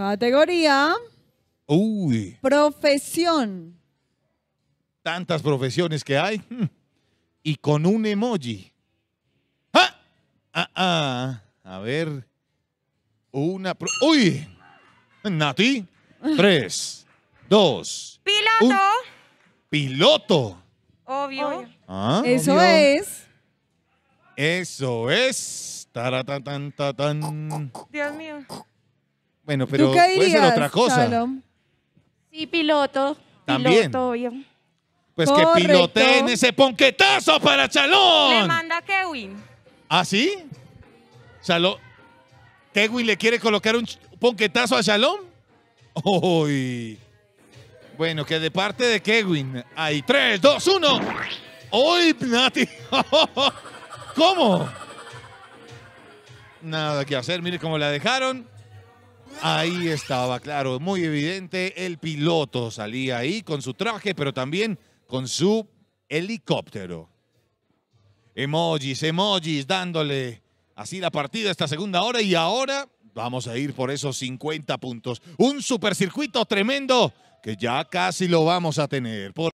Categoría. Uy. Profesión. Tantas profesiones que hay. Hmm. Y con un emoji. ¡Ah! Ah, A ver. Una. ¡Uy! Nati. Tres, dos. Piloto. Piloto. Obvio. Ah, Eso es. Eso es. Taratatan. tan, tan. Dios mío. Bueno, pero puede ser otra cosa. Sí, piloto. También. Pues que piloten ese ponquetazo para Le manda Kevin. ¿Ah, sí? Shalom. ¿Kevin le quiere colocar un ponquetazo a Shalom? ¡Uy! Bueno, que de parte de Kevin hay 3, 2, 1. ¡Uy, Nati! ¿Cómo? Nada que hacer, mire cómo la dejaron. Ahí estaba, claro, muy evidente. El piloto salía ahí con su traje, pero también con su helicóptero. Emojis, emojis, dándole así la partida esta segunda hora y ahora vamos a ir por esos 50 puntos. Un supercircuito tremendo que ya casi lo vamos a tener.